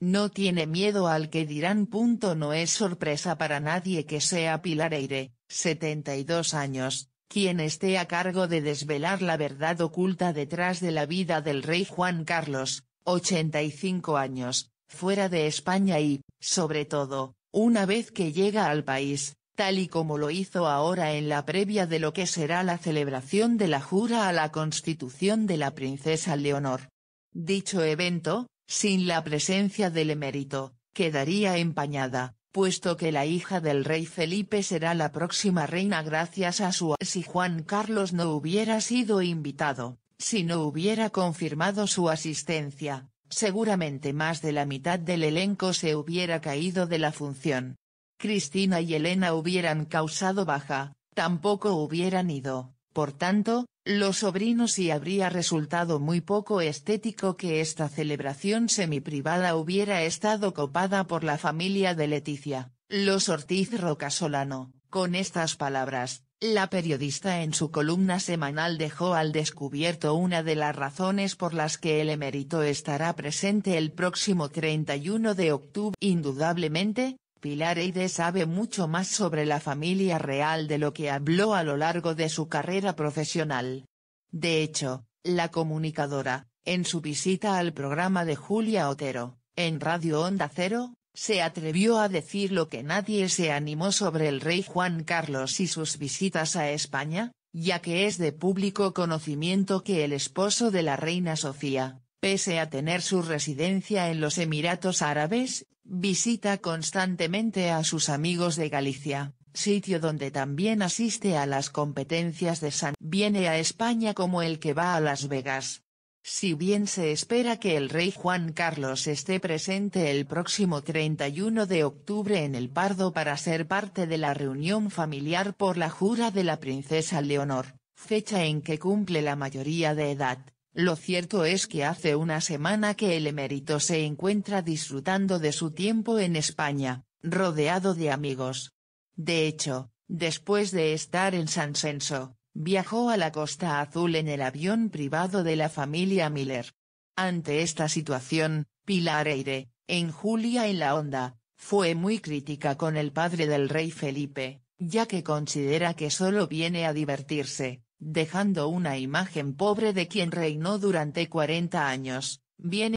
No tiene miedo al que dirán. No es sorpresa para nadie que sea Pilar Eire, 72 años, quien esté a cargo de desvelar la verdad oculta detrás de la vida del rey Juan Carlos, 85 años, fuera de España y, sobre todo, una vez que llega al país, tal y como lo hizo ahora en la previa de lo que será la celebración de la jura a la constitución de la princesa Leonor. Dicho evento, sin la presencia del emérito, quedaría empañada, puesto que la hija del rey Felipe será la próxima reina gracias a su... Si Juan Carlos no hubiera sido invitado, si no hubiera confirmado su asistencia, seguramente más de la mitad del elenco se hubiera caído de la función. Cristina y Elena hubieran causado baja, tampoco hubieran ido. Por tanto, los sobrinos y habría resultado muy poco estético que esta celebración semiprivada hubiera estado copada por la familia de Leticia, los Ortiz Rocasolano. Con estas palabras, la periodista en su columna semanal dejó al descubierto una de las razones por las que el emérito estará presente el próximo 31 de octubre. Indudablemente, Pilar Eide sabe mucho más sobre la familia real de lo que habló a lo largo de su carrera profesional. De hecho, la comunicadora, en su visita al programa de Julia Otero, en Radio Onda Cero, se atrevió a decir lo que nadie se animó sobre el rey Juan Carlos y sus visitas a España, ya que es de público conocimiento que el esposo de la reina Sofía, pese a tener su residencia en los Emiratos Árabes, Visita constantemente a sus amigos de Galicia, sitio donde también asiste a las competencias de San. Viene a España como el que va a Las Vegas. Si bien se espera que el rey Juan Carlos esté presente el próximo 31 de octubre en El Pardo para ser parte de la reunión familiar por la jura de la princesa Leonor, fecha en que cumple la mayoría de edad, lo cierto es que hace una semana que el emérito se encuentra disfrutando de su tiempo en España, rodeado de amigos. De hecho, después de estar en San Senso, viajó a la Costa Azul en el avión privado de la familia Miller. Ante esta situación, Pilar Eire, en Julia en la Onda, fue muy crítica con el padre del rey Felipe, ya que considera que solo viene a divertirse, dejando una imagen pobre de quien reinó durante 40 años, viene